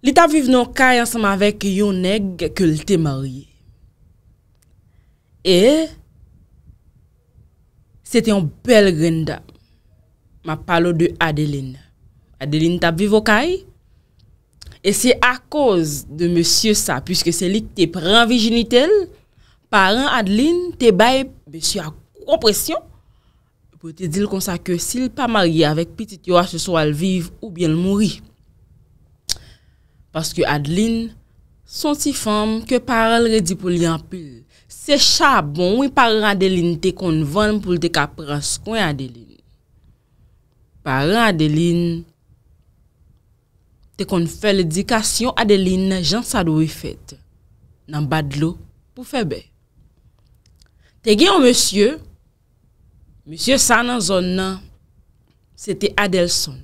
Li tap viv nou kay ansama vek yon neg ke l te marye. E, se te yon bel grenda. Ma palo de Adeline. Adeline tap viv nou kay, e se a koz de monsye sa, pwiske se li te pran vijinitel, paran Adeline te baye monsye a kompresyon, pou te dil kon sa ke si l pa marye avek pitit yo a se so al viv ou bien l mori. Paske Adeline son si fam ke paral redi pou li anpil. Se chabon wè e paran Adeline te kon van pou te kaprans kwen Adeline. Paran Adeline te kon fel edikasyon Adeline jan sa do we fet nan badlo pou febe. Te gen yon monsye, monsye sa nan zon nan, se te Adelson.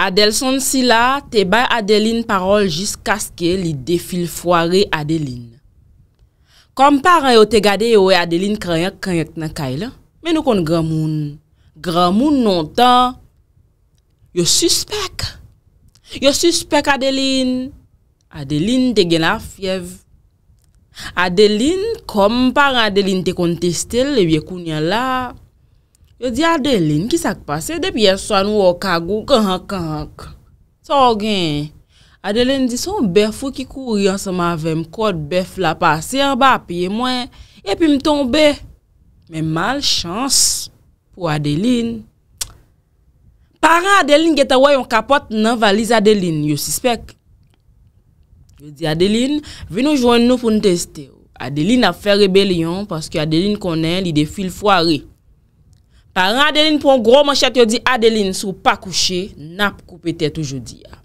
Adèl son si la te bay Adèlin parol jis kaskè li defil foare Adèlin. Kom paran yo te gade yo e Adèlin krayak kanyak nan kay la, men nou kon gran moun. Gran moun nontan, yo suspek. Yo suspek Adèlin. Adèlin te gena fyev. Adèlin kom paran Adèlin te konteste le vie koun yan la, Yo di Adeline, ki sak pase? Depi yè swan wò kagou, kank, kank, kank. So gen, Adeline di son bef wè ki kouri an seman avèm kòd bef la pase, an ba apye mwen, epi mtombe. Men malchans pou Adeline. Paran Adeline geta wè yon kapot nan valiz Adeline, yo sispek. Yo di Adeline, venou jwenn nou pou nou testè. Adeline ap fè rebelyon paske Adeline konen li defil fwari. Paran Adeline pou an gro manchat yo di Adeline sou pa kouche, nap kou pete toujou di ya.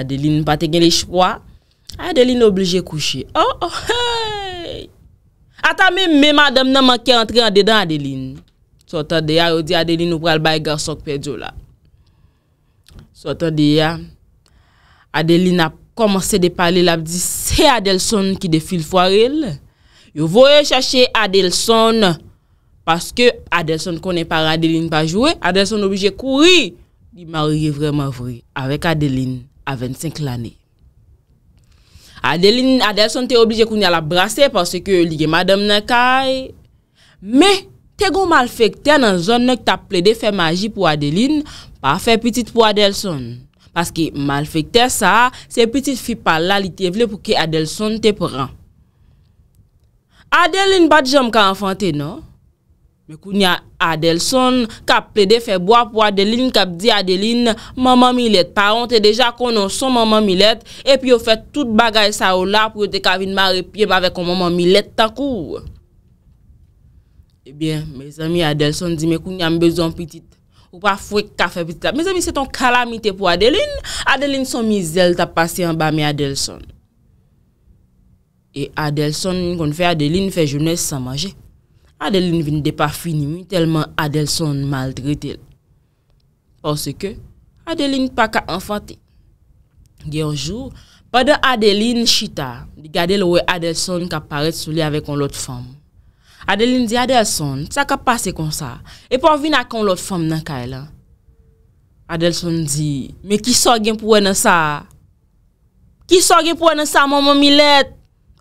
Adeline pati gen le chpwa, Adeline oblije kouche. Oh, oh, hey! Ata men men madame nan manke antre an dedan Adeline. Sotan di ya yo di Adeline ou pral bay gar sok pe di yo la. Sotan di ya, Adeline ap koumanse de pale la, ap di se Adelson ki defil fwarel. Yo voye chache Adelson... Paske Adelson konen par Adeline pa jowe, Adelson oblije kouri di marye vreman vre, avek Adeline a 25 l ane. Adeline, Adelson te oblije konen la brase, pase ke liye madame nan kaye. Me, te goun mal fèkte nan zon nou ki ta ple de fè magi pou Adeline, pa fè piti pou Adelson. Paske mal fèkte sa, se piti fi pala li te vle pou ki Adelson te pran. Adeline bat jom ka enfante non? Mekouni Adelson kap ple de fe bo ap wadelin, kap di Adelin, maman mi let, parente deja konon son maman mi let, epi yo fet tout bagay sa ou la, pou yo te kavin ma repye bave kon maman mi let ta kou. Ebyen, mez ami Adelson di mekouni am bezon pitit, ou pa fwe kafe pitit. Mez ami, se ton kalamite pou Adelin, Adelin son mi zel ta pasyen ba mi Adelson. E Adelson, kon fe Adelin, fe jounes sa manje. Adeline vin de pa finimi, telman Adelson maldre tel. Ponsè ke, Adeline pa ka enfante. De yojou, padan Adeline chita, di gade louwe Adelson ka paret sou li ave kon lot fom. Adeline di, Adelson, sa ka pase kon sa, epon vin ak kon lot fom nan kailan. Adelson di, me ki so gen pou wè nan sa? Ki so gen pou wè nan sa, moun moun milet?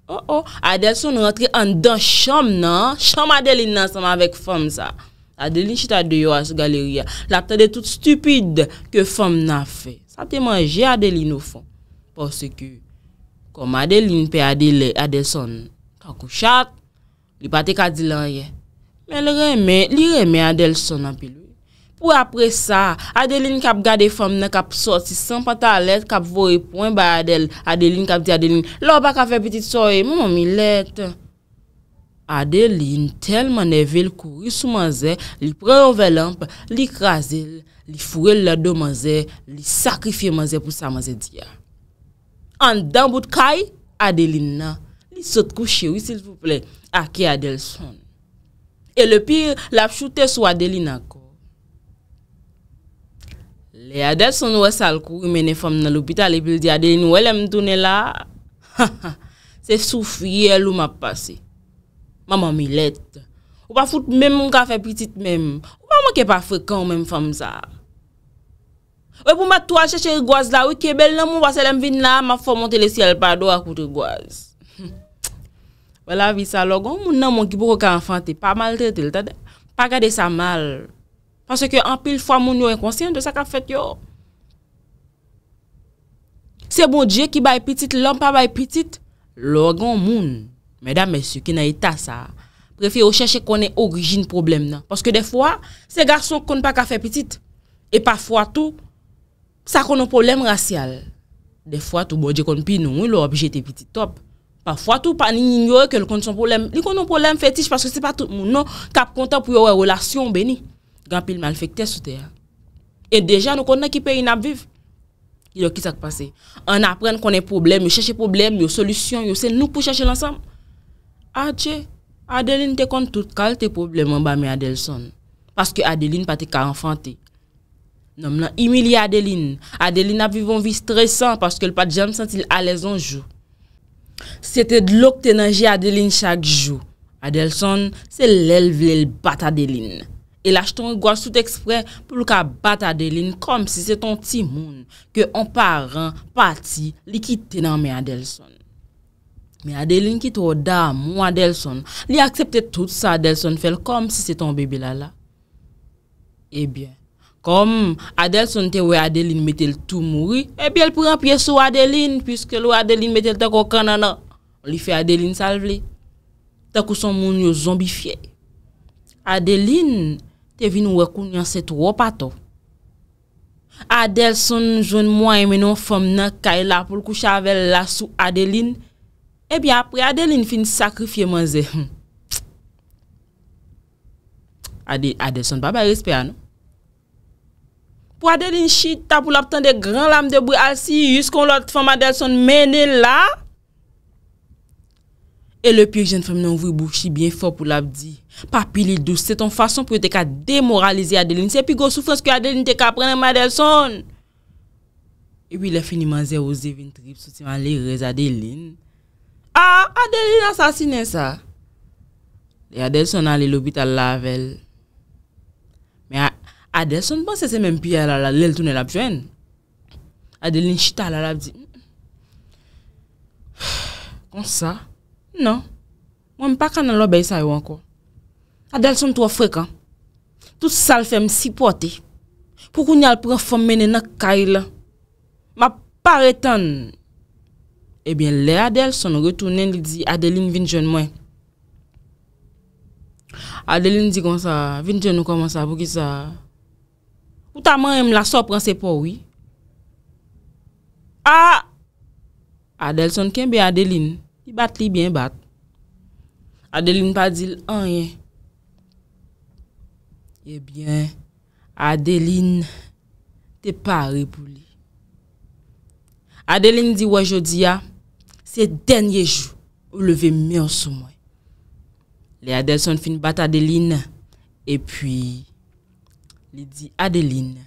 Oh oh, Adelson rentre an dan chom nan, chom Adeline nan som avèk fòm sa. Adeline chita deyo a sou galerye, lapte de tout stupide ke fòm nan fè. Sante manje Adeline ou fòm, pòsè ki kom Adeline pe Adeline Adelson kakouchat, li pate kadi lan ye. Men li reme Adelson nan pilou. Pou apre sa, Adeline kap gade fam nan kap sot si san pata alet, kap vore poen ba Adeline, Adeline kap ti Adeline, lor bak a fe petit soye, mou mou mi let. Adeline tel maneve l kouri sou manze, li preovelamp, li krasel, li fure l lado manze, li sakrifye manze pou sa manze diya. An dan bout kay, Adeline nan, li sot kou chewi sil pouple, ake Adeline son. E le pir, lap choute sou Adeline ako. Le adet son wè sal kou ki mène fòm nan l'opital e bil di ade, nou wè lèm tounè la. Se soufriye lou m ap pase. Maman mi lette. Ou pa fout mèm moun ka fe pitit mèm. Ou pa mwen ke pa fò kò mèm fòm sa. Ou e pou mè tou a chè chè igwaz la, ou ke bel nan moun wase lèm vin la, mè fò moun tè le siel pado akout igwaz. Wè la vi sa log, ou moun nan moun ki bò kò ka enfante, pa mal tè tèl tèl, pa kade sa mal. Pansè ke an pil fwa moun yo en konsyen de sa ka fèt yo. Se bon dje ki bay piti, lèm pa bay piti, lò gan moun, mèdam mèsyou, ki nan ita sa, prefè yo chèche konè orijin problem nan. Pansè ke defwa, se garson kon pa ka fèt piti, e pa fwa tou, sa konon problem rasyal. Defwa tou bon dje kon pi nou, lò objète piti top. Pa fwa tou, pa nin yon yo kon son problem, li konon problem fetich, pasè se pa tout moun nou, kap kontan pou yo wè relasyon bèni. Gampil mal fèk tè sou tè ya. E deja nou konnen ki pe yon ap viv. Yon kisak pase. An apren konnen problem, yon chèche problem, yon solusyon, yon sè nou pou chèche lansam. A tè, Adeline te kon tout kal te problem an ba mi Adelson. Paske Adeline pati ka enfante. Nom nan, imili Adeline. Adeline ap viv an vi stressan paske l pati jam sentil alèz an jou. Se te dlok tè nanje Adeline chak jou. Adelson se lèl vlel bat Adeline. E laj ton igwa soute ekspre pou lou ka bat Adeline kom si se ton ti moun ke an paran pati li kit tenan mi Adelson. Mi Adeline kit woda moun Adelson li aksepte eh tout sa Adelson fel kom si se ton bebe lala. Ebyen, kom Adelson te wè Adeline metel tou mouri, ebyen eh l pou an piye sou Adeline piske l wè Adeline metel tako kanana. Li fe Adeline salve li. Tako son moun yo zombi fye. Adeline te vi nou wekoun yon setou wopato. Adelson joun mwen yon e fom nan kay la pou l kouchavel la sou Adeline, ebyan apri Adeline fin sakrifye manze. Hmm. Adelson baba yon respe anou. Po Adeline chita pou lapten de gran lam de bouy asi, yus kon lot fom Adelson mene la... E le pire jen fèm nan ouvri bouchi bien fò pou la bdi. Papi li dous, se ton fason pou yo te ka demoralize Adeline. Se pi go soufrens ki Adeline te ka prenen madèl son. E pi le fè ni man zè o zè vin trip sò ti man le rez Adeline. Ah, Adeline asasine sa. Li Adèle son nan li lopit al lavel. Me Adèle son ban se se men pi ala la lèl toune la pjwen. Adeline chita ala la bdi. Kon sa. Nan, mwen pa kanan lo bay sa yo anko. Adelson tou a frekan. Tout sal fèm si pote. Poukoun yal pren fòm mènen ak kail. Ma pare tan. Ebyen le Adelson retounen li di Adeline vin joun mwen. Adeline di kon sa, vin joun nou kon man sa pou ki sa. Ou ta man yon la so pranse pou wè. A! Ah! Adelson ken be Adeline? Adelson? Li bat li byen bat. Adeline pa di l anye. Ebyen, eh Adeline te pare pou li. Adeline di wajodiya, se denye jou, ou leve mè yon sou mwen. Li Adelson fin bat Adeline, e pwi li di Adeline.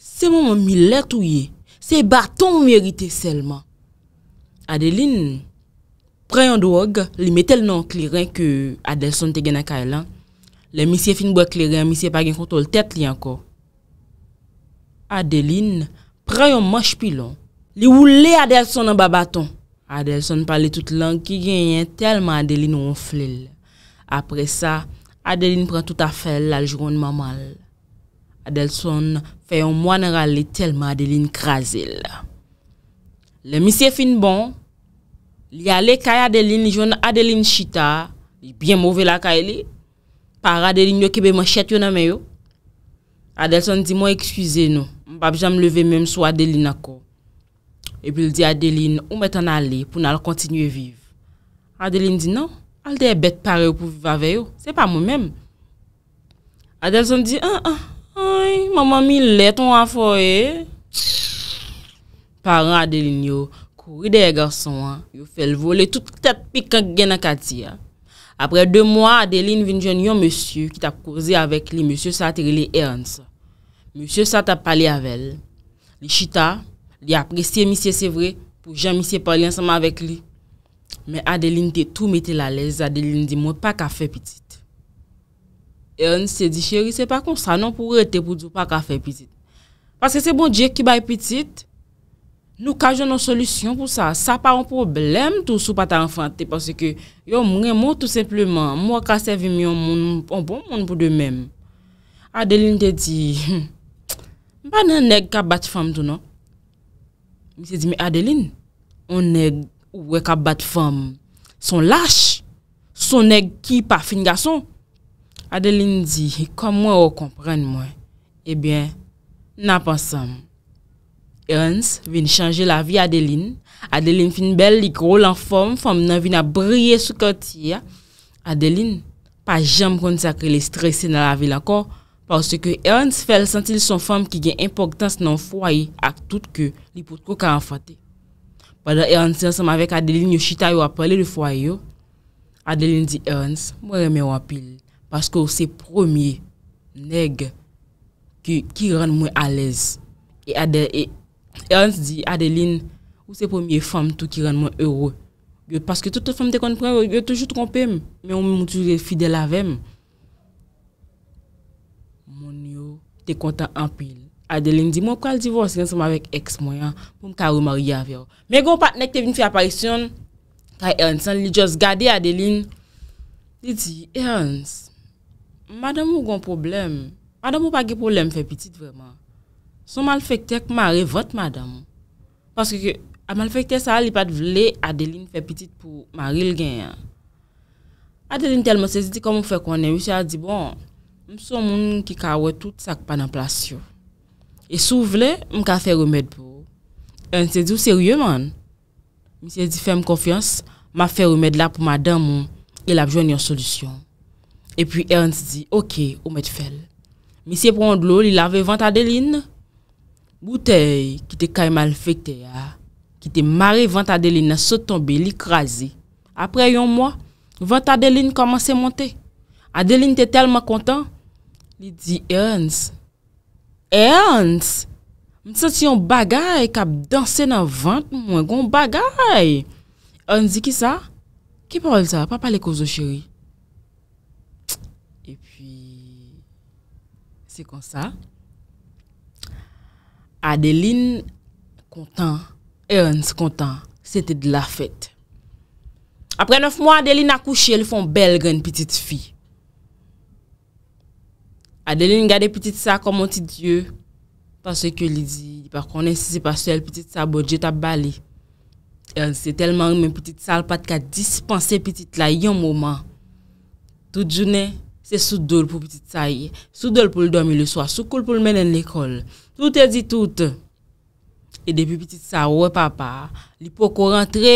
Se mè mè mi letou ye, se bat mè mè rite selman. Adeline, preyon do og li metel nan kli ren ke Adelson te gen akay lan. Le misye fin bwe kli ren, misye pa gen kontol tet li anko. Adeline, preyon manj pilon. Li wou le Adelson an babaton. Adelson pale tout lan ki gen yen telman Adeline ou an flil. Apre sa, Adeline pren tout a fel al jiron mamal. Adelson feyon mwane rali telman Adeline krasil. Le misye fin bon, li ale kay Adeline joun Adeline Chita, li byen mouvel la kay li, par Adeline yon kibe man chet yon ame yo. Adelson di, mwen ekswize nou, mbap jan mleve mèm sou Adeline akou. E bil di Adeline, ou mwen tan ale pou nan al kontinye viv. Adeline di, nan, al dey bet pare yo pou viva ve yo, se pa mwen mèm. Adelson di, ah, ah, ah, a, a, ay, maman mi leton wafo e, tch. Paran Adeline yo, kouri deye garson an, yo fel vole tout tapik an gen akati an. Apre de mwa, Adeline vinjon yon monsu ki tap kouze avèk li, monsu satir li, Ernst. Monsu sat ap pale avèl. Li chita, li apresye misye se vre pou jan misye pale ansama avèk li. Men Adeline te tou metel alèz, Adeline di moun pa kafe pitit. Ernst se di, chéri, se pa kon sa nan pou rete pou di ou pa kafe pitit. Pase se bon dje ki bay pitit. Nou kajon nou solusyon pou sa. Sa pa an problem tou sou pa ta enfante. Pase ke yo mwen moun tout sepleman. Mwen bon ka seve mwen moun pou moun pou de mèm. Adeline te di, hmm, ba nan neg ka bat fèm tou nou? Mi se di, mi Adeline, ou neg ou we ka bat fèm, son lâche, son neg ki pa fin gason. Adeline di, kom mwen ou kompren mwen, ebyen, eh nan pasam, Ernst vini chanje la vi Adeline. Adeline fin bel li gro lan fom fom nan vini a brye sou koti ya. Adeline pa jem kon sakre li stresse nan la vi lakor. Pase ke Ernst fel sentil son fom ki gen importans nan fwa yi ak tout ke li pot kou ka an fati. Padan Ernst yon seman vek Adeline yon chita yo apale di fwa yo. Adeline di Ernst mwen reme wapil. Pase ke ou se promye neg ki ren mwen alez. E Adeline... Ernst di, Adeline, ou se pou miye fom tou ki ren mwen euro? Yo, paske toutou fom te konpren, yo toujou trompem, men ou moun toujou fidel avem. Mon yo, te kontan anpil. Adeline di, moun kwa l divos ren seman vek ex mwen yan, pou m ka roumari avyo. Men goun patnek te vin fi aparisyon, kwa Ernst san li just gade Adeline, li di, Ernst, madan moun goun problem, madan moun pa ge problem fe pitit vreman. Son malfekte kou ma revote madame. Paske ki a malfekte sa li pat vle Adeline fe petit pou ma ril gen. Adeline tel mwen se zidi kou mwen fe konen. Mwen se a zidi bon, mwen son moun ki kawet tout sa kou pa nan plasyon. E sou vle mwen ka fe remed pou. E an se zidi ou serye man. Mwen se zidi fem konfians, mwen fe remed la pou madame. E la joun yon solusyon. E pi e an se zidi, ok, ou mwen te fel. Mwen se proun dlou li lave vante Adeline. Boutèy ki te kay mal fèk te ya, ki te mare vant Adeline nan sot tombè li krasè. Apre yon mwa, vant Adeline komanse monte. Adeline te telman kontan. Li di, Ernst, Ernst, mwen se ti yon bagay kap dansè nan vant mwen, yon bagay. Ernst, ki sa? Ki parol sa? Pa pale kozo chèri. E pi, se kon sa. Adeline kontan, Ernst kontan, sete de la fete. Apre 9 mwa, Adeline akouche, li fon belge en petit fi. Adeline gade petit sa komon ti dieu, paswe ke li di, par konen si se paswe el petit sa bojete a bali. Ernst se telman men petit sal pat ka dispanse petit la yon mouman. Tout jounen, Se sou doul pou piti sa yi, sou doul pou l domi le swa, sou koul pou l menen l ekol. Tout e di tout. E depi piti sa wè papa, li poko rentre,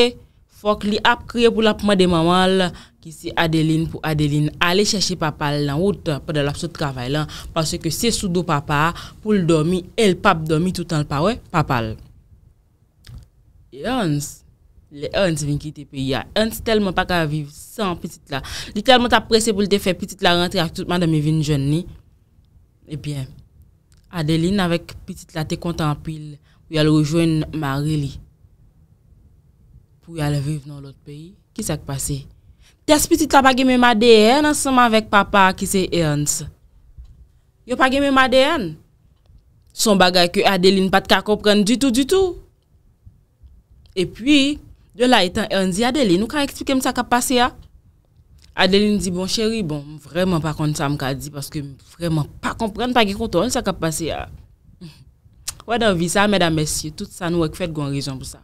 fok li ap kriye pou la pouman de mamal. Ki si Adeline pou Adeline, ale chache papal nan wout, padal ap sou travay lan. Paske se sou doul papa pou l domi, el pap domi tout an l pa wè, papal. Yons. Le Ernst vin ki te piya. Ernst telman pa ka viv san Petitla. Li telman ta prese pou li te fe Petitla rentre ak toutman de mi vin joun ni. Ebyen, eh Adeline avek Petitla te kontan pil. Ou yal rejwen ma re li. Pou yal viv nan lot peyi. Ki sak pase? Tes Petitla bagi me ma deyen ansanman vek papa ki se Ernst. Yo bagi me ma deyen. Son bagay ki Adeline pat ka kopren du tou du tou. Epyi. Yo la etan, e an di, Adelie, nou ka ekspikem sa kap pase ya? Adelie nou di, bon chéri, bon, vreman pa konti sa m ka di, paske vreman pa kompren, pa ge konton sa kap pase ya. Wè dan vi sa, mèdam messi, tout sa nou wèk fèt gwen rejon pou sa.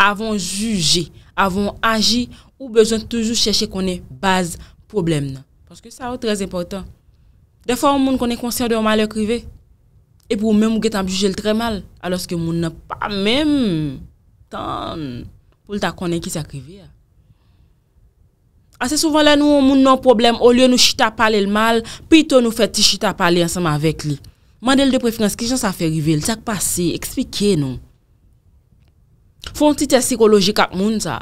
Avon juje, avon aji, ou bezon toujou chèche konen baz problem nan. Paske sa wè trèz important. Defon moun konen konsen de wman lèk rive, e pou mèm ou getan juje lè trè mal, aloske moun nan pa mèm tan... Poul ta konen ki sa krive ya. Ase souvan la nou moun nan problem ou liyo nou chita pale l mal, pi to nou fe ti chita pale ansam avek li. Mandel de prefrans, kishan sa fe rive? L sa k pase, ekspike nou. Fon ti te psikoloji kak moun sa.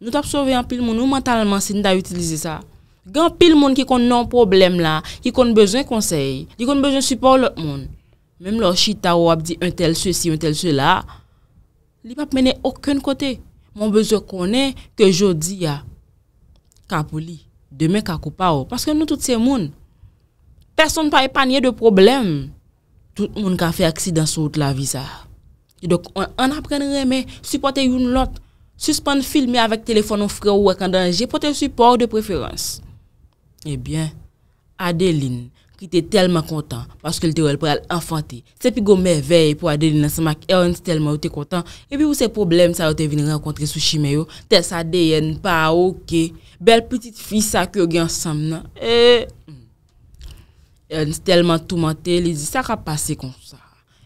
Nou ta absorbe yon pil moun ou mentalman si nou ta utilize sa. Gan pil moun ki kon nan problem la, ki kon bezon konsey, ki kon bezon support l ot moun. Mem lor chita ou ap di un tel sou si, un tel sou la, nan pou moun. Li pa pmenen akwen kote. Mon bezo konen ke jodi ya. Kapou li. Deme kakou pa ou. Paske nou tout se moun. Person pa e panye de problem. Tout moun ka fe aksidans ou tla viza. Y dok an apren reme. Supote yon lot. Suspande filmi avèk telefon ou fre ou wèk an danje. Pote supor de preferans. Ebyen. Eh Adeline. ki te telman kontan, paske lte wèl pou al enfante. Se pi gome vey pou Adeline nasa mak, e yon te telman yote kontan, e pi ou se problem sa yote vini renkontre sou chime yo, te sa deyen pa ouke, bel petit fisa ki yo gen ansam nan, e yon te telman tumante, li di sa ka pase kon sa.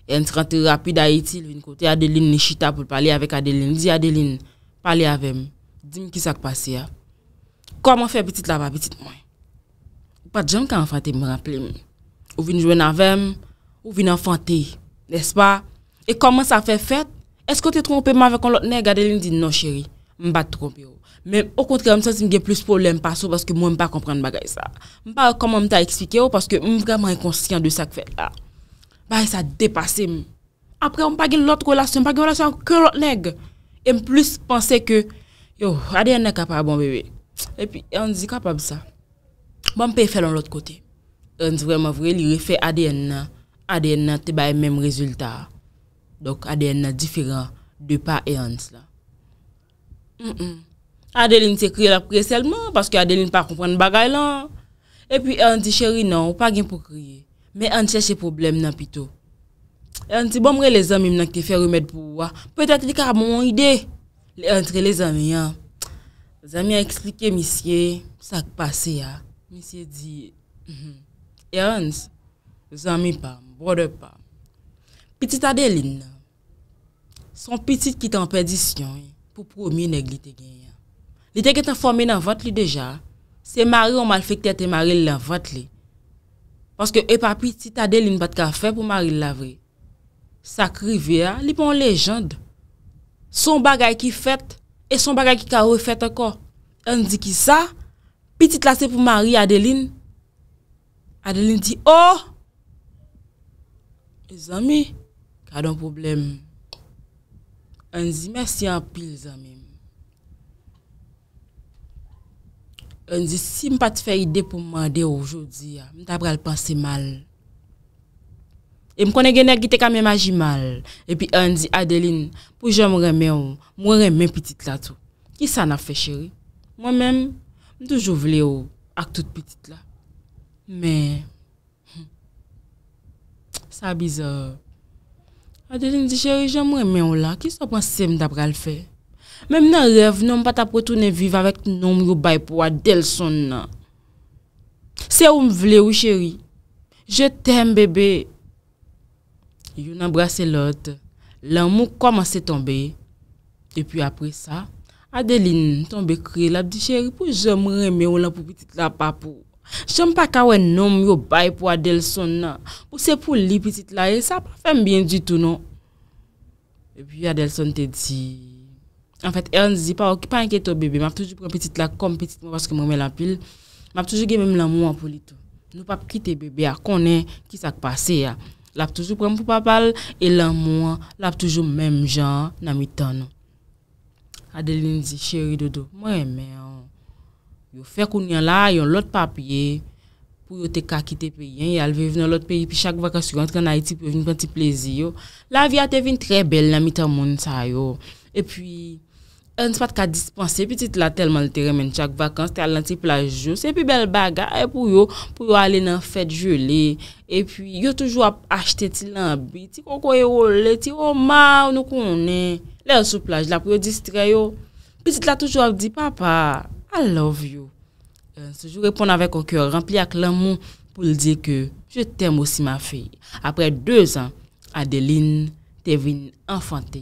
E yon te kante rapide a iti, li vin kote Adeline Nishita pou pali avek Adeline, li di Adeline pali avem, di mi ki sa ka pase ya. Koman fe petit lava petit mwen? Pat jan kwa enfante mwen rappele mwen? Ou vini jouen avèm, ou vini enfante, nespa? E koman sa fè fèt? Esko te trompè mwen avè kon lot nè gade lini di non chéri? Mwen bat trompè yo. Men, o kontre, mwen sensi mwen gen plus problem pa sou baske mwen mwen pa komprende bagay sa. Mwen pa koman mwen ta ekspike yo paske mwen mwen vreman inconsyant de sak fèt la. Bay sa depase mwen. Apre, mwen pa gen lot relasyon, mwen pa gen relasyon kon lot nèg. E mwen plus pense ke, yo, adè yon nè kapab mwen bebe? E pi, yon di kapab Bon, je peux faire l'autre côté. Euh, on vraiment vrai, il refait ADN. ADN te pas le même résultat. Donc, ADN est différent de pas et Hans. Là. Mm -mm. Adeline s'écrit après seulement parce que Adeline pas comprendre bagay là. Et puis Hans dit chérie non, pas gain pour crier. Mais Hans cherche problème problèmes. plutôt. Hans dit bon les amis m'nan qui fait remède pour moi. Peut-être qu'il a mon idée. Entre les amis. Hein. Les amis a expliqué monsieur ça qui passé hein. misye di... Mhm. e hans, zami pa, brode pa. Piti tade lin, son piti ki tan pedisyon, pou promi neg li te genya. Li te gen tan formi nan vat li deja, se mari an mal fèk tete mari l la vat li. Panske e pa piti tade lin bat ka fè pou mari la vè. Sa kri viya, li pou an lejand. Son bagay ki fèt, e son bagay ki ka ou fèt anko. An di ki sa... Piti tlase pou mari Adeline. Adeline ti, oh! E zami, kwa don problem. Anzi, mersi anpil zami. Anzi, si mpa te fe ide pou mwa de oujoudi, mta pral panse mal. E mkone genè gite kwa mwen maji mal. E pi anzi, Adeline, pou jè mwen reme ou, mwen reme piti tlase. Ki sa na fe cheri? Mwen menm, Toujou vle ou ak tout petit la. Me, hmm, sa bizor. Adeline di cheri, jèm ou eme ou la. Ki sa pwansi se mdabra l fe? Mem nan rev, nan pata potou ne vive avèk noum rou bay pou Adelson nan. Se ou m vle ou cheri, jè tem bebe. Yon embrase l od, l anmou kwa manse tombe. Depi apre sa, Adeline, ton bekre, la di chèri pou jom reme ou la pou piti la pa pou. Jom pa kawen nom yo bay pou Adelson na. Ou se pou li piti la e, sa pa fem bien di tout nou. E pi Adelson te di. En fèt, e an zi pa, ou ki pa anketo bebe, ma ptoujou pren piti la kom piti nou paske mou men la pil. Ma ptoujou gen mèm la mou apolito. Nou pa pkite bebe a konen ki sa kpase ya. La ptoujou pren pou papal, e la mou la ptoujou mèm jan nan mi tan nou. Adeline zi, chèri dodo, mwen men, yo fè koun yan la, yon lot papye, pou yo te kakite pe yon, yon alve yon lot pe yon, pi chak vakans yon entran na iti, pou yon pen ti plezi yo. La vi a te vin tre bel nan mi ta moun sa yo, e pi, an se pat ka dispanse, pi ti la telman te remen chak vakans, te alen ti plaj yo, se pi bel baga, e pou yo, pou yo alen nan fèd jöle, e pi, yo toujwa achete ti lan bi, ti konkoye o le, ti o ma, ou nou konen. Lè ou soupla, j la pou yo distre yo. Petite la toujou ak di, papa, I love you. Euh, Sejou repon avè kon kyo, rempli ak lè moun pou l'di ke, je tèm osi ma fèy. Apre dèz an, Adeline te vin enfante.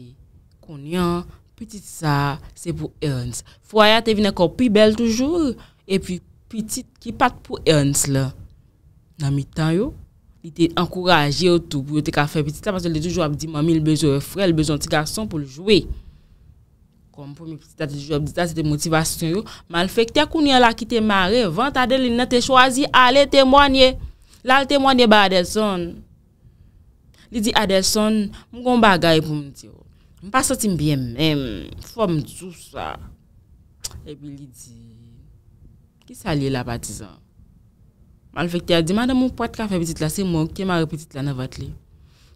Kon yon, petite sa, se pou Ernst. Fwaya te vin ekon pi bel toujou, epi petite ki pat pou Ernst la. Nan mi tan yo. Li te ankouraje yo tou pou yo te kafe piti ta. Pase li di jou abdi, mami, li bezo refre, li bezo nti gason pou ljouwe. Kom pou mi piti ta, di jou abdi ta, si te motivasyon yo. Mal fe, ki te akounye la ki te mare, vant ade li nan te chwazi, ale temwanye. La temwanye ba Aderson. Li di Aderson, mou kon bagay pou mdi yo. Mpa sotim bie men, fom djousa. Ebi li di, ki salye la batizan? Malvekte a di, ma nan moun pat ka fe pitit la se moun ki ma re pitit la nan vat li.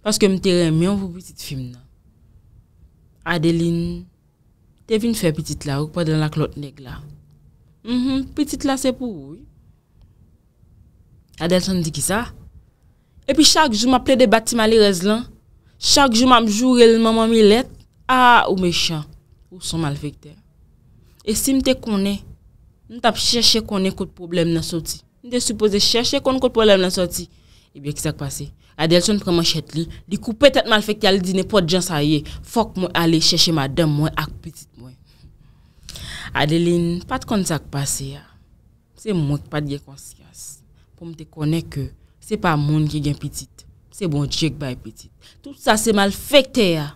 Paske m te remyon pou pitit film nan. Adeline, te vin fe pitit la ou padan la klot neg mm-hmm, la. Mh mh, pitit la se pou ou. Adeline san di ki sa. E pi chak jou m aple de bati mali rezlan. Chak jou m apjou rel maman mi let. A ou me chan. Ou son malvekte. E si m te konen, m tap cheshe konen kout problem nan soti. Nde soupoze chèche kon kon problem nan soti. Ebyè kisak pase. Adèl son prèman chèt li. Dikou pètèt mal fèktè alè di nè pot jansayè. Fok mwen alè chèche madèm mwen ak pètit mwen. Adèlè, pat kon kisak pase ya. Se mwen pat gè konsyans. Pon mwen te konè ke se pa moun ki gen pètit. Se bon chèk bay pètit. Tout sa se mal fèktè ya.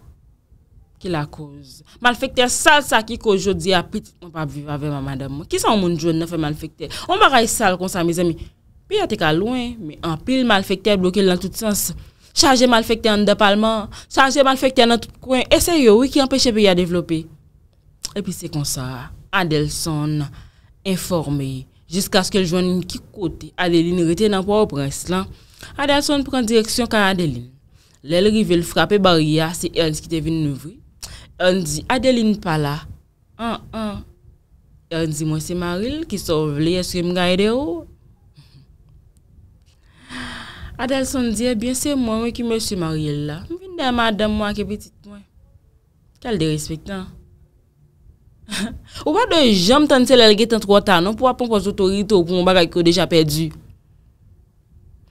qui la cause malfecteur sale ça qui cause aujourd'hui à petit on pas vivre avec ma madame qui sont qui jeune fait malfecteur on bagaille sale comme ça mes amis puis était loin mais en pile malfecteur bloqué dans tout sens charger malfecteur en département charger malfecteur dans tout coin Et c'est oui qui empêcher pays à développer et puis c'est comme ça Adelson informé jusqu'à ce qu'elle joigne qui côté Adeline était dans Port-au-Prince Adelson prend direction Canadeline L'elle rive le frapper barrière, c'est elle qui devine ouvrir. Yon di Adeline Pala. An, an. Yon di Monsi Maril ki sovle yeske mga ede yo. Adel son di, e bien se mwen wè ki Monsi Maril la. Mwen dè madè mwen ke petit mwen. Kèl de respektan? Ou wè dè jèm tanse lèl gètan trotan, an non? pou apon pou zouto rito pou mwen bagay kou deja pedi.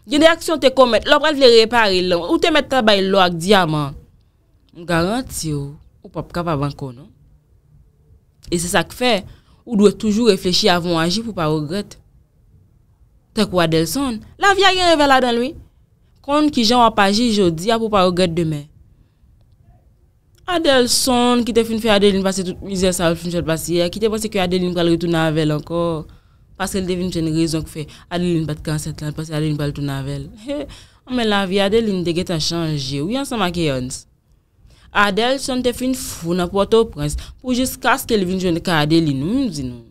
Yon de aksyon te komet, lò pral vle repare lèm. Ou te met tabay lò ak diyaman. M garanti yo. Ou pap kap avan kon, no? E se sa k fe, ou dwe toujou reflechi avon aji pou pa rogret. Tek ou Adelson, la vi a gen revela dan lui. Kon ki jan wap aji jodi, a pou pa rogret deme. Adelson, kite fin fe Adeline pase tout mizè sa ou fin chet pasi, kite pase ki Adeline palri tout navel anko, paske li devine chen rezon k fe Adeline bat kanset lan, paske Adeline palri tout navel. Omen la vi Adeline deget an chanje, ou yan sa maki yons. Adelson te fin fwou na Port-au-Prince pou jis kask ke li vin jwende ka Adelino mzino.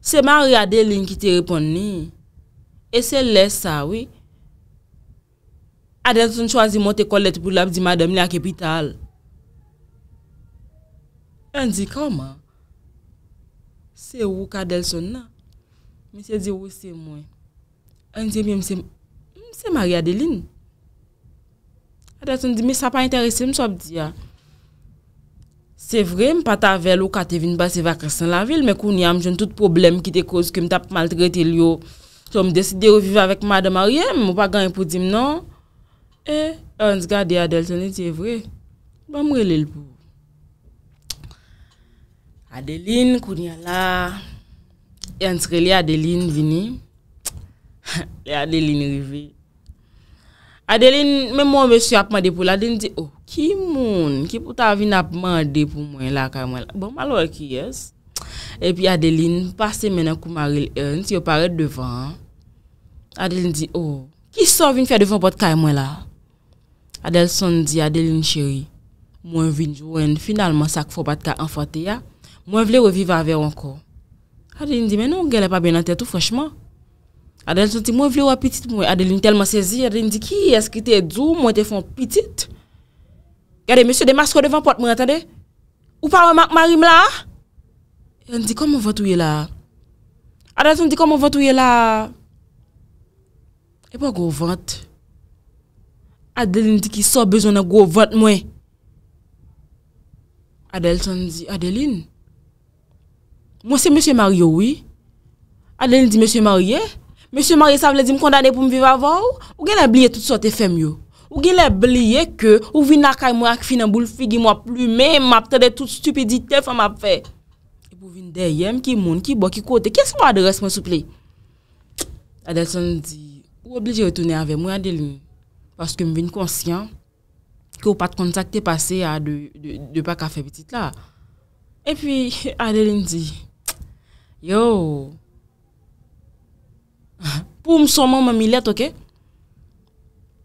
Se mary Adelino ki te repon ni, e se lè sa wè. Adelson chwazi mwote kolet pou lab di madam la kapital. En di kama, se wou ka Adelson na. Mwen se di wou se mwen. En di mwen se mwote, mwen se mary Adelino. Adelton di mi, sa pa interese m sop di ya. Se vre, m pata vel ou kate vin basi vakrasan la vil, me koun ya m jen tout problem ki te koz ki m tap maltrete li yo. So m deside reviv avik madem a riem, m w pa gan yipou di m nan. E, anz gade Adelton li te vre, ba m rele l pou. Adeline koun ya la, entre li Adeline vini, li Adeline rivi. Adeline, men mwen mwen su ap mande pou la, Adeline di, oh, ki moun, ki pou ta vina ap mande pou mwen la, kay mwen la. Bon, malo ekye, yes. E pi Adeline, pase mènen kou maril, nt euh, yo paret devan, Adeline di, oh, ki so vini fè devan pot kay mwen la? Adèle son di, Adeline chéri, mwen vinjwen, finalman sak fo pat ka an fote ya, mwen vile reviva avè anko. Adeline di, men nou gèle pa ben an tè tou fèchman. Adelton ti mwen vliwa pitit mwen. Adelton ti mwen sezi. Adelton ti ki askite e dzou mwen te fon pitit. Yade mwen se de masko devan pot mwen atade. Ou pa wèman ak Marie mwen eh? la. Yade mwen se di kon mwen vote wè la. Adelton ti kon mwen vote wè la. E mwen go vote. Adelton ti ki sor bejouman go vote mwen. Adelton ti Adelton. Mwen se Monsie Mario wè. Adelton ti Monsie Mario wè. Mèche mari sa vle di m kondade pou m vive avan ou? Ou gen lè bliye tout sort e fem yo? Ou gen lè bliye ke ou vin akay mwen ak finan bou l figi m wap lü men m ap te de tout stupidite fè m ap fè? E pou vin deyem ki moun ki bò ki kote, kè se mwa de responsi plè? Adelson di, ou oblige yo tounen avè mwen Adeline? Paske m vin konsyen, ki ou pat kontakte pase a de pa kafe petit la. E pi Adeline di, yo... Pour me son maman millette, ok?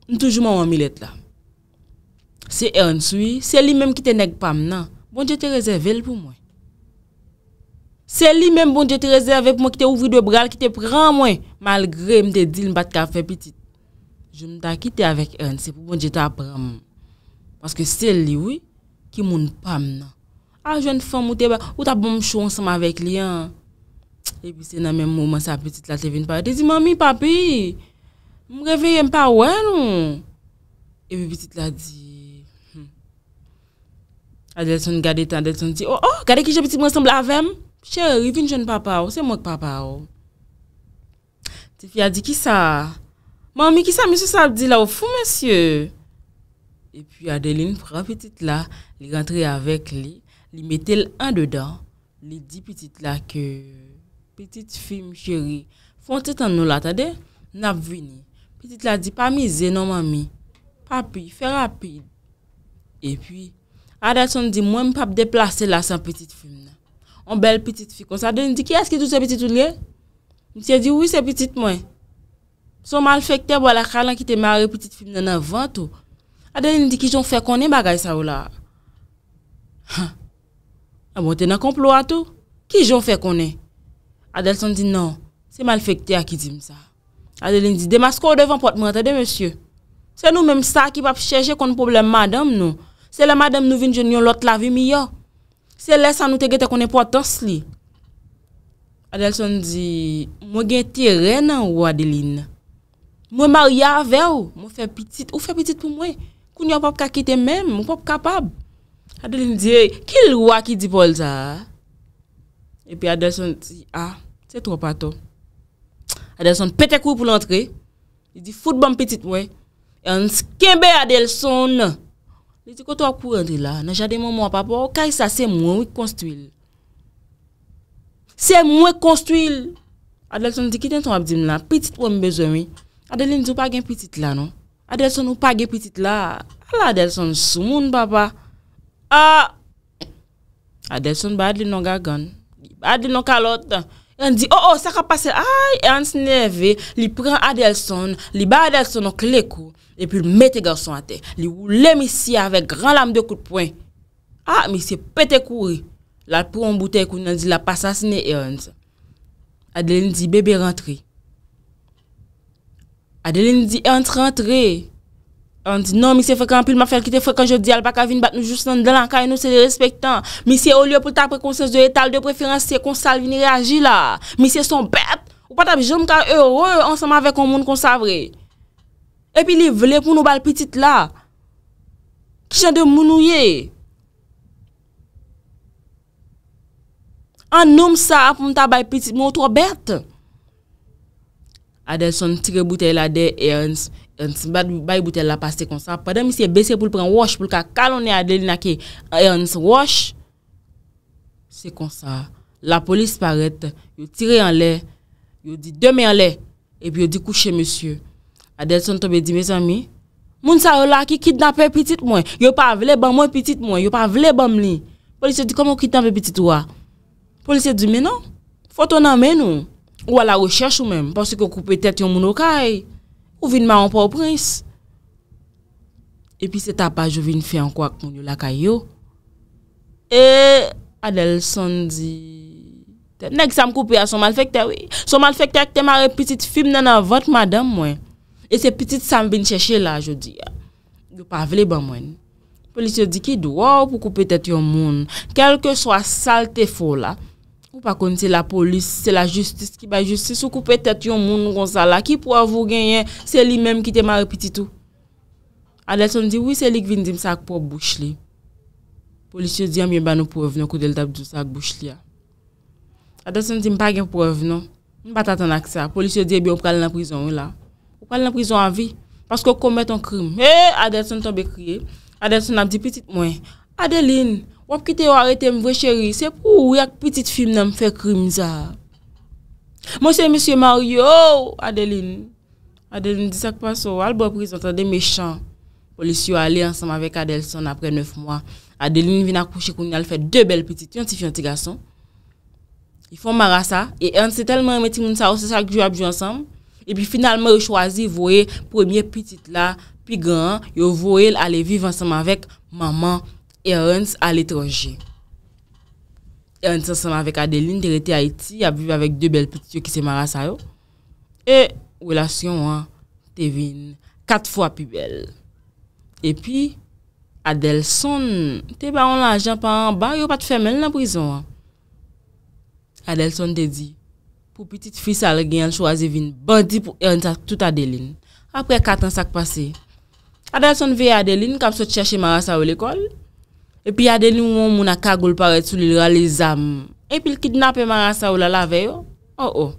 Je toujours en millette là. C'est Ernst, oui. C'est lui-même qui te nèg pas maintenant. Bon Dieu te réservé pour moi. C'est lui-même, bon Dieu te réservé pour moi qui te ouvert de bras, qui te prend moi. Malgré me te dit, je ne pas faire petit. Je me quitté avec Ernst. C'est pour bon Dieu t'apprendre. Parce que c'est lui, oui, qui moun pas maintenant. Ah, jeune femme, ou t'as bon chou ensemble avec lui. Hein? E pi se nan men mouman sa petit la te vin pa. Te di mami, papi, mreveye mpa wè nou. E pi petit la di. Adel son gade tan, Adel son di, oh, oh, gade ki je petit mwen sembl avem. Che, rivin jen papa ou, se mwen papa ou. Te fi a di, ki sa? Mami, ki sa, miso sa di la ou fou, monsye? E pi Adeline pran petit la, li rentre avek li. Li metel an dedan, li di petit la ke... Petit fime cheri, fonte tan nou la, tade, nap vwini. Petit la di, pa mi zeno mami. Pa pi, fe rapi. E pi, ade son di, mwen pa pdeplase la san petit fime nan. On bel petit fiko. Sa deni di, kye eski dou se petit ou liye? Mwen se di, woui se petit mwen. Son mal fekte, wala khalan ki te mare petit fime nan avan to. Sa deni di, ki jon fè konen bagay sa ou la? A ah bon, te nan komplo ato. Ki jon fè konen? Adelson di nan, se mal fèk te akidim sa. Adelson di, demas kou devan pot mwen te de, monsye. Se nou mèm sa ki pap chèche kon problem madame nou. Se le madame nou vin jen yon lot la vi mi yo. Se lè san nou te gete konen potos li. Adelson di, mwen gen tire nan wadilin. Mwen maria avè ou, mwen fè pitit. Ou ah, fè pitit pou mwen? Koun yo pap kakite mèm, mwen pap kapab. Adelson di, ki lwa ki di bol sa? E pi Adelson di, a. E tro pato. Adelson pete kou pou l'antre. I di foudbam pitit mwen. E an skenbe Adelson. I di koto akou yon di la. Nan jade moun moun apapo. Okay sa se mwen wik konstwil. Se mwen wik konstwil. Adelson di kiten ton abdim la. Pitit mwen mwen bezwen mi. Adelson di ou pagyen pitit la non. Adelson ou pagyen pitit la. A la Adelson sou moun baba. A! Ah! Adelson badli non gagan. Badli non kalotan. Yon di, o, oh, o, oh, sa ka pase. Ay, Ernst ne ve, li pren Adelson, li ba Adelson an klekou, epil mete garson an te. Li wule misi avek gran lam de koutpouen. A, ah, misi e pete kouri. La pou an boute koun, yon di, la pasasne Ernst. Adelini di, bebe rentri. Adelini di, Ernst rentri. An di nan, mi se fèk an, pil ma fèk ki te fèk an, jè di al pa kavin bat nou jous nan dalan kaj nou se de respektan. Mi se olyo pou ta prekonsens de etal, de preferans se konsal vini reagi la. Mi se son bèp, ou pata bi jom ta heureux ansama vek kon moun konsavre. Epi li vle pou nou bal pitit la. Kishan de moun ouye. An noum sa ap mou ta bay pitit mou to bèp. Adè son tire boute la de e ans. Yon si bade bayi butel la pa sekonsa, padan misye besye pou l pren wosh, pou l ka kalone Adelina ki, yon si wosh, sekonsa, la polis paret, yon tire an le, yon di deme an le, epi yon di kouche monsye. Adelson tobe di, mes ami, moun sa yon la ki kit na pe pitit mwen, yon pa vle ban mwen pitit mwen, yon pa vle ban mwen. Polis se di, koman kit na pe pitit mwen? Polis se di, menon, fotonan menon, ou wala rechers ou men, pasi ki koupi tet yon moun okay, pou vinman anpon prins. E pi se tapaj ou vin fè an kwa koun yon lakay yo. E Adelson di, neg sam koupè a son mal fèk te wè. Son mal fèk te ak temare petit film nan avot madame mwen. E se petit sam bin chèche la, jo di, ah, yo pa vle ba mwen. Polis yo di ki, pou koupè tèt yon moun, kelke so a salte fola, Pa kon, se la polis, se la justis, ki ba justis, ou koupe tet yon moun nou kon sa la, ki pou avou genyen, se li menm ki te ma repiti tou. Adelson di, oui, se li kvin dim sa akpou bouch li. Polis yo di, am yon ban nou pou evnen kou del tabdou sa akpou bouch li ya. Adelson di, mpa gen pou evnen. Mpa tatan ak sa. Polis yo di, e bi, ou pral nan prizon ou la. Ou pral nan prizon an vi. Paske ou komet an krim. E, Adelson tobe kriye. Adelson ap di, petit mwen. Adelin. Wap kite yo arete m vwe cheri, se pou yak petit film nan m fe krimza. Monsen Monsen Mario, Adeline, Adeline disak pa so, albop prezantade mechand. Polis yo ale ansam avèk Adelson apre 9 mwa. Adeline vina kouche koun yal fè 2 bel petit, yon ti fyon ti gason. Yon fon marasa, yon e se telman yon meti moun sa, ou se sa ki jou abjou ansam. Epi finalman yo chwazi voye premier petit la, pi gran, yo voye l ale viv ansam avèk maman Adeline. E rent a l'étranger. E rent ansem avèk Adeline, te rete a iti, a biv avèk de bel piti yo ki se marasa yo. E, wèlasyon an, te vin kat fwa pi bel. E pi, Adelson, te baron l'anjen pan bar yo pat femel nan prizon an. Adelson te di, pou piti fisa al gen chwa ze vin, bandi pou e rent a tout Adeline. Apre kat an sak pase. Adelson ve Adeline, kap so te chèche marasa yo l'ekol. E pi ya deni ou moun a kagoul paret sou li lwa le zam. E pi l kidnap e mara sa ou lalave yo. Oh oh.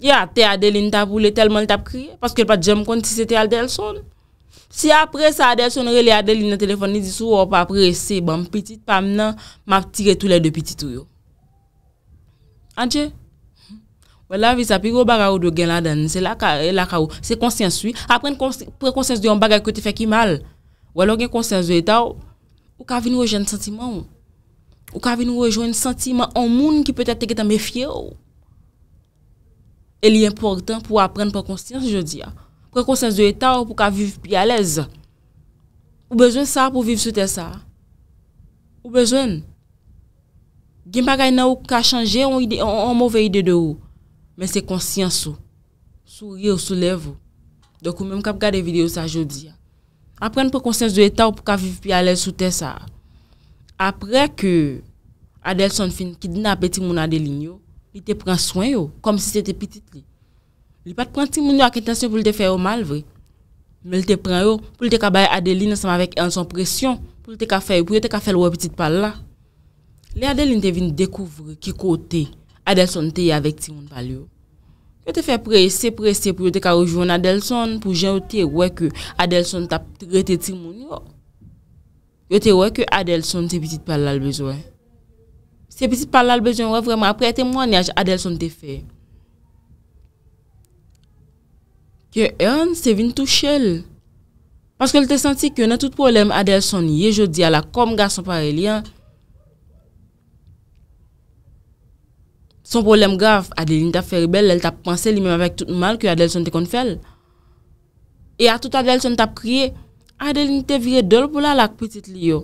Ya te Adeline ta poule telman l tap kriye. Paske pa djem konti se te Adelson. Si apre sa Adelson re li Adeline na telefon ni di sou. Opa oh, apre se bam pitit pam nan. Map tire tout le de pitit ou yo. Anche. Ou la vi sa pi ou baga ou do gen la deni. Se e la ka ou. Se konsyansu. A pren konsyansu yon baga kote fe ki mal. Ou la gen konsyansu yon ta ou. Ou ka vin ou rejwen sentiman ou. Ou ka vin ou rejwen sentiman ou moun ki petè teke ta mefye ou. El yè important pou apren pou konsyans jodi ya. Kwen konsyans ou etan ou pou ka viv pi alez. Ou bezwen sa pou viv sou te sa. Ou bezwen. Gyen pa gay nan ou ka chanje ou an mouve ide de ou. Men se konsyans ou. Sou rye ou sou lev ou. Dok ou menm kap gade video sa jodi ya. Ah. A pren prekonsens de etan ou pou ka viv pi alej sou te sa. Apre ke Adelson fin ki dina apet ti moun Adelinyo, li te pren soen yo, kom si se te pitit li. Li pat pren ti moun yo ak intensyon pou li te fè yo mal vre. Me li te pren yo pou li te ka baye Adelinyo sa mavek en son presyon, pou li te ka fè yo, pou li te ka fè lwa pitit pal la. Li Adelinyo te vin dekouvre ki kote Adelson te yavek ti moun pal yo. Yo te fè pre, se pre, se pre, yo te karoujvoun Adelson pou jè ou te wè kè Adelson tap re te timoun yo. Yo te wè kè Adelson se pitit palal bezwen. Se pitit palal bezwen wè vreman apre temwanyaj Adelson te fè. Kè yon se vin tou chèl. Paske yo te senti kè yon an tout problem Adelson ye jodi ala kom gason parel yon. Son problem grave, Adeline ta fè rebel, el ta pwansè li mèm avèk tout mèl ki Adelson te kon fèl. E atout Adelson ta priye, Adeline non? te vire dol pou la lak pwetit li yo.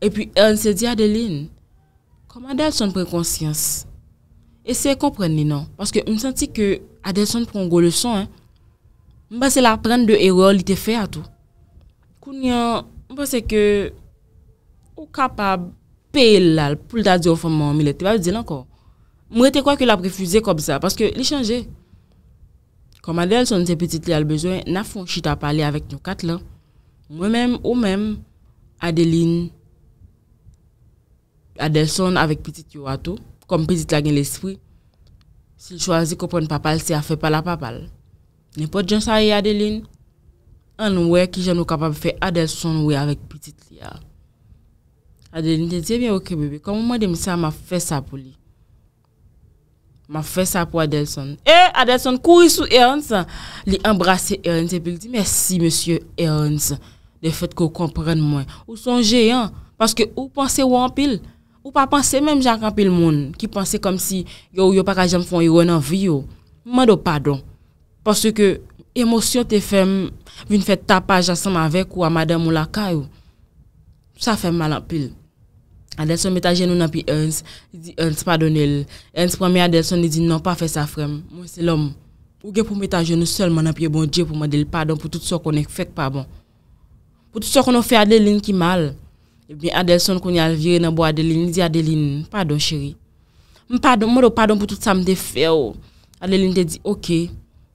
E pi el se di Adeline, kom Adelson pren konsyans. E se kompren ni nan, paske un senti ke Adelson prongo le son, mba se la pren de eror li te fè atou. Koun nyan, mba se ke ou kapab pe lal pou lta di ou fèm man milè, te va wè di lankò. Mwen te kwa ke la prefuse kop sa, paske li chanje. Kom Adel son te petit li al bezwen, na fon chita pali avèk nou kat la. Mwen men ou men, Adeline, Adelson avèk petit yo ato, kom petit la gen l'espri, si l'choazi kopon papal, si a fè pala papal. Nè pot jansay Adeline, an nou wè ki jen nou kapab fè Adelson wè avèk petit li a. Adeline, te tiè mwen eh ok bebe, kom mwen de msa ma fè sa pou li. Ma fè sa pou Adelson, e Adelson kouri sou Ernst, li embrase Ernst epil, di mersi monsie Ernst, de fèt ko kompren mwen, ou son jeyan, paske ou panse wampil, ou pa panse mèm jankampil moun, ki panse kom si yo yo pa kajem fon yo yon anvi yo, man do padon, paske ke emosyon te fèm, vin fè tapaj asanm avèk ou a madèm ou lakay ou, sa fèm malampil. Adelson metajen nou nan pi Hans, di Hans padonel. Hans prami Adelson, di di nan pa fe safrem. Mwen se lom, ou gen pou metajen nou selman nan pi e bon dje pou madel padon pou tout so konen fek pabon. Po tout so konen fe Adeline ki mal, ebyen eh Adelson konen alvire nan bo Adeline, di oh. Adeline, padon cheri. Mwen padon, mwen do padon pou tout sa mde fe o. Adeline de di, okey,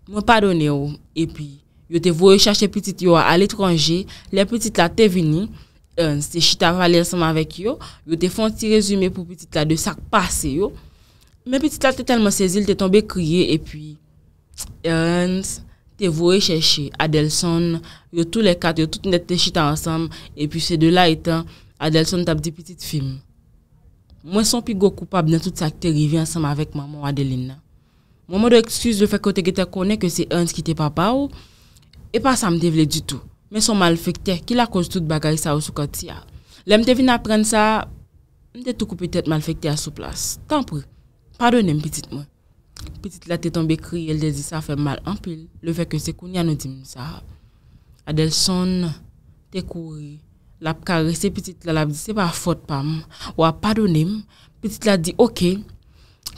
mwen padon e o. E pi, yo te vou e chache petit yo a l'etranje, le petit la te vini. Ernst, euh, te chita vali ansam avek yo, yo te fon ti rezume pou petit la de sak pase yo. Men petit la te telman sezil, te tombe kriye, e pi, Ernst, te vouye cheshi, Adelson, yo tou le kat, yo tout net te chita ansam, e pi se de la etan, Adelson tap di petit film. Mwen son pi go koupab nan tout sak te rivi ansam avek maman Adelina. Mwen mou de ekskuse de fek o te gete konen ke se Ernst ki te papa ou, e pa sa mde vle du tou. men son malefekte, ki la konj tout bagay sa ou sou kati ya. Le mte vin apren sa, mte toukou pete malefekte a sou plas. Tanpou, padonem petit mwen. Petit la te tombe kri, el de di sa fe mal anpil. Le vek ke sekoun ya nou di mou sa. Adel son, te kouri, la pkare se petit la la bi, se pa fote pa mou. Ou a padonem, petit la di, ok,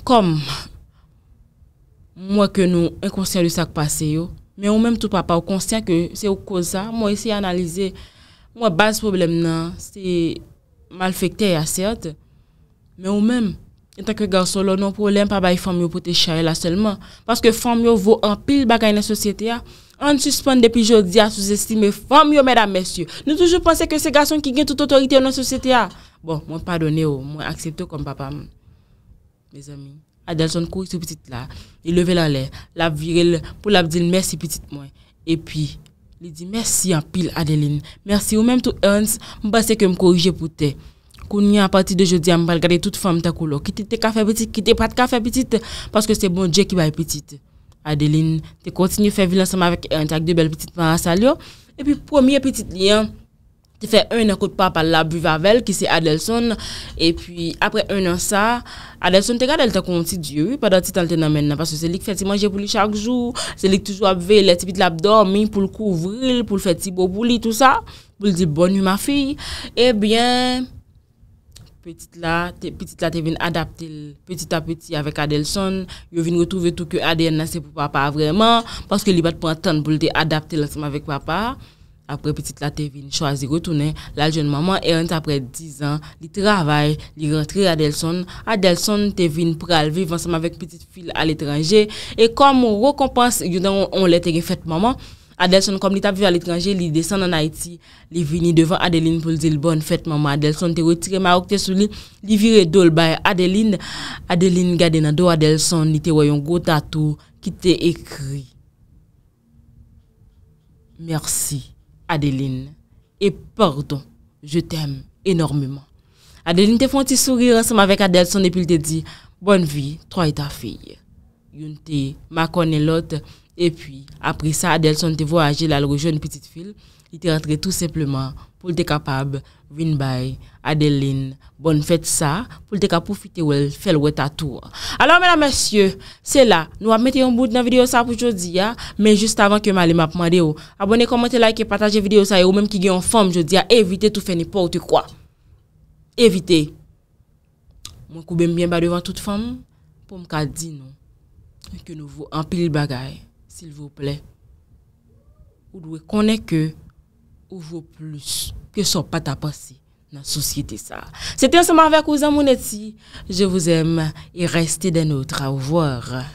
kom, mwen ke nou inkonsyen li sa kpase yo, Men ou menm tou papa ou konsyen ke se ou koza, mwen isi analize, mwen baz problem nan, se malfekte ya certe. Men ou menm, entan ke garso lo non problem, papa yi fom yo pote chaye la selman. Paske fom yo vo an pil bagay nan sosyete ya, an suspende depi jodi a souzestime fom yo mèdam mèsyo. Nou toujou pwense ke se gason ki gen tout otorite nan sosyete ya. Bon, mwen padone yo, mwen aksepte kon papa mwen, mèz amin. Adelson ah, courir sur petite là, il levait la lèvre, la virer pour la dire merci petite moi. Et puis il dit merci en pile Adeline. Merci ou même tout Ernst, je pense que me corriger pour te. Qu'on à partir de jeudi, on va regarder toute femme ta couleur. Quitte t'es café petite, quitte t'es pas de café petite parce que c'est bon Dieu qui va être petite. Adeline, tu continues faire vie ensemble avec Ernst avec deux belles petites parents Et puis premier petit lien Te fè un an kout pa pa la buva vel ki se Adelson. E pi apre un an sa, Adelson te gade el ta konti diyo yu padan ti tan tenan men nan. Paso se li k fè ti manje pou li chak jou. Se li k toujou ap vele, ti pit la ap dormi pou l kouvri, pou l fè ti bo pou li tout sa. Pou l di bon yu ma fi. E eh bien, petit la te vin adapte petit a petit avek Adelson. Yo vin retouve touke ADN na se pou papa vreman. Paske li bat pantan pou l te adapte l asman vek papa. apre petit la te vin chwa zi rotounen lal jen maman, e an apre 10 an li travay, li rentre Adelson Adelson te vin pral viv vansama vek petit fil al etranje e kom rekompans yon on lete ge fet maman, Adelson kom li tap vi al etranje, li desen an Haiti li vini devan Adeline pou zil bon fet maman, Adelson te retre maok te souli li vire dol bay Adeline Adeline gade nado Adelson li te woyon go tatou ki te ekri Merci Adeline. Et pardon, je t'aime énormément. Adeline te font un sourire ensemble avec Adelson et puis il te dit Bonne vie, toi et ta fille. Yunte, ma l'autre. E pi, apri sa, Adel son te vo aje la lorou joun petit fil, ite rentre tout sepleman pou lte kapab vin bay Adeline. Bon, fet sa pou lte kapou fite wel felwe ta tour. Alo, mena monsye, se la, nou ap mette yon bout nan video sa pou jodi ya, men juste avan ke mali map mande yo. Oh, Abone, komente, like, pataje video sa yo, ou menm ki gen yon fom jodi ya, evite tou fe nipo ou te kwa. Evite. Mwen koube mbyen ba devan tout fom pou mka di nou. Yon ke nou vou ampil bagay. s'il vous plaît, vous devez connaître que vous vaut plus que ce pas ta dans la société. C'était ensemble avec vous, Je vous aime et restez des nôtres. Au revoir.